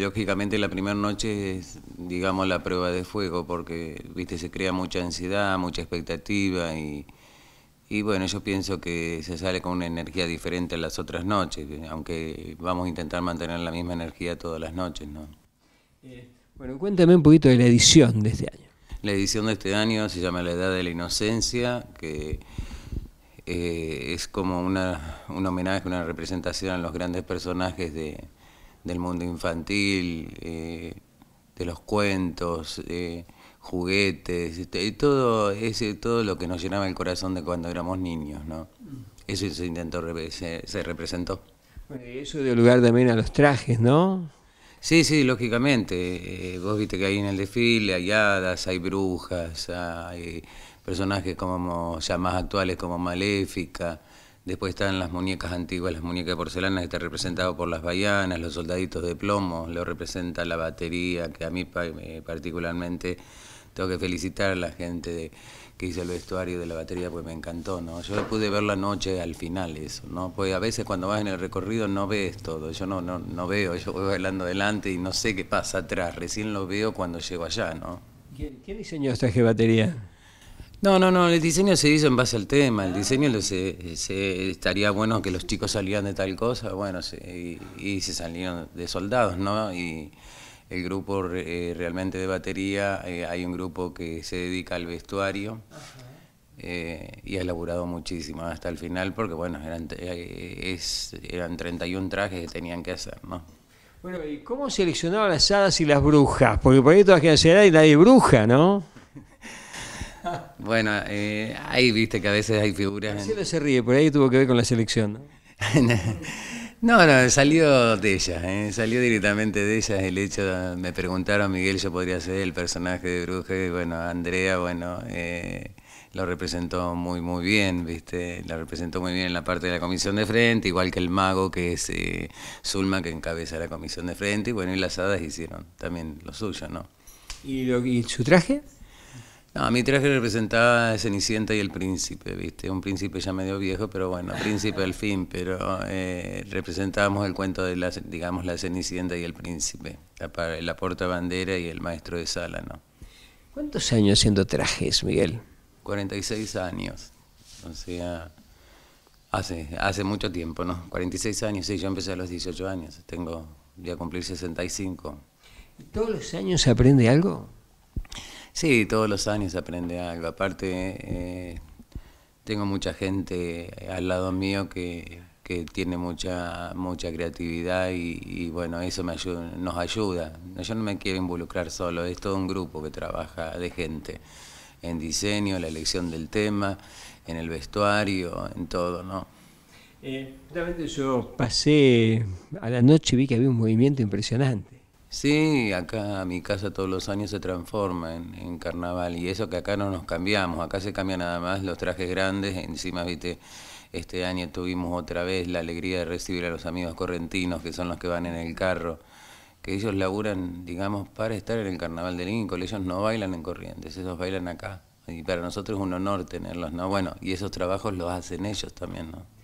Lógicamente la primera noche es, digamos, la prueba de fuego, porque, viste, se crea mucha ansiedad, mucha expectativa y, bueno, yo pienso que se sale con una energía diferente a las otras noches, aunque vamos a intentar mantener la misma energía todas las noches, ¿no? Eh, bueno, cuéntame un poquito de la edición de este año. La edición de este año se llama La Edad de la Inocencia, que eh, es como una, un homenaje, una representación a los grandes personajes de del mundo infantil, eh, de los cuentos, juguetes, este, todo, ese, todo lo que nos llenaba el corazón de cuando éramos niños, ¿no? Mm. Eso se intentó, se, se representó. Eso dio lugar también a los trajes, ¿no? Sí, sí, lógicamente. Eh, vos viste que ahí en el desfile hay hadas, hay brujas, hay personajes como ya más actuales como Maléfica, Después están las muñecas antiguas, las muñecas porcelanas, que está representado por las baianas, los soldaditos de plomo, lo representa la batería, que a mí eh, particularmente tengo que felicitar a la gente que hizo el vestuario de la batería, pues me encantó, ¿no? Yo pude ver la noche al final eso, ¿no? Pues a veces cuando vas en el recorrido no ves todo, yo no, no, no veo, yo voy bailando adelante y no sé qué pasa atrás, recién lo veo cuando llego allá, ¿no? ¿Quién, quién diseñó esta batería? No, no, no, el diseño se hizo en base al tema, el diseño se, estaría bueno que los chicos salieran de tal cosa, bueno, y, se salieron de soldados, ¿no? Y el grupo eh, realmente de batería, eh, hay un grupo que se dedica al vestuario eh, y ha elaborado muchísimo hasta el final porque, bueno, eran, 31 trajes que tenían que hacer, ¿no? Bueno, ¿y cómo seleccionaban las hadas y las brujas? Porque por ahí todas quedan y nadie bruja, ¿no? Bueno, eh, ahí viste que a veces hay figuras. lo se ríe, por ahí tuvo que ver con la selección, ¿no? no, no, salió de ella, eh, salió directamente de ella el hecho, me preguntaron, Miguel, yo podría ser el personaje de Bruje, bueno, Andrea, bueno, eh, lo representó muy, muy bien, viste, la representó muy bien en la parte de la comisión de frente, igual que el mago, que es Zulma, que encabeza la comisión de frente, y bueno, y las hadas hicieron también lo suyo, ¿no? ¿Y, lo, y su traje? No, a traje representaba a Cenicienta y el príncipe, ¿viste? Un príncipe ya medio viejo, pero bueno, príncipe al fin, pero eh, representábamos el cuento de, la, digamos, la Cenicienta y el príncipe, la, la portabandera y el maestro de sala, ¿no? ¿Cuántos años haciendo trajes, Miguel? 46 años, o sea, hace, hace mucho tiempo, ¿no? 46 años, sí, yo empecé a los 18 años, tengo, voy a cumplir 65. ¿Todos los años se aprende algo? Sí, todos los años aprende algo. Aparte, eh, tengo mucha gente al lado mío que, tiene mucha, mucha creatividad y, bueno, eso me ayuda, nos ayuda. Yo no me quiero involucrar solo, es todo un grupo que trabaja de gente en diseño, la elección del tema, en el vestuario, en todo, ¿no? Eh, realmente yo pasé a la noche y vi que había un movimiento impresionante. Sí, acá mi casa todos los años se transforma en, carnaval y eso que acá no nos cambiamos, acá se cambia nada más los trajes grandes, encima, viste, este año tuvimos otra vez la alegría de recibir a los amigos correntinos que son los que van en el carro, que ellos laburan, digamos, para estar en el carnaval de Lincoln, ellos no bailan en Corrientes, ellos bailan acá y para nosotros es un honor tenerlos, ¿no? Bueno, y esos trabajos los hacen ellos también, ¿no?